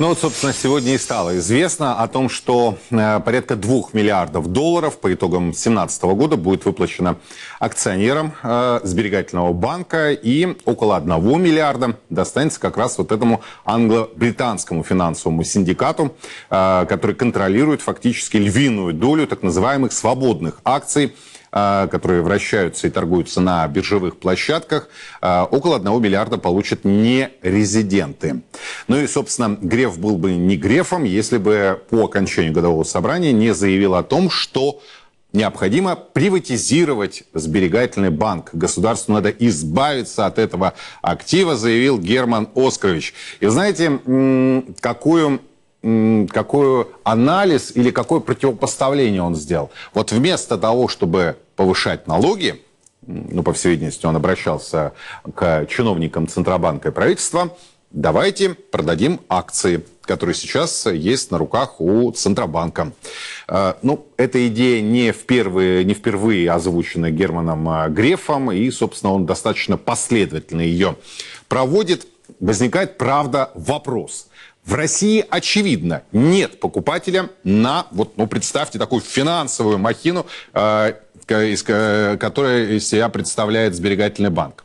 Ну вот, собственно, сегодня и стало известно о том, что э, порядка 2 миллиардов долларов по итогам 2017 года будет выплачено акционерам э, сберегательного банка и около 1 миллиарда достанется как раз вот этому англо-британскому финансовому синдикату, э, который контролирует фактически львиную долю так называемых свободных акций а, которые вращаются и торгуются на биржевых площадках, а, около 1 миллиарда получат не резиденты. Ну и, собственно, Греф был бы не Грефом, если бы по окончанию годового собрания не заявил о том, что необходимо приватизировать сберегательный банк. Государству надо избавиться от этого актива, заявил Герман Оскарович. И знаете, какую какой анализ или какое противопоставление он сделал. Вот вместо того, чтобы повышать налоги, ну, по всей видимости, он обращался к чиновникам Центробанка и правительства, давайте продадим акции, которые сейчас есть на руках у Центробанка. А, ну, эта идея не впервые, не впервые озвучена Германом а, Грефом, и, собственно, он достаточно последовательно ее проводит возникает, правда, вопрос. В России, очевидно, нет покупателя на, вот, ну, представьте, такую финансовую махину, э, э, которая из себя представляет сберегательный банк.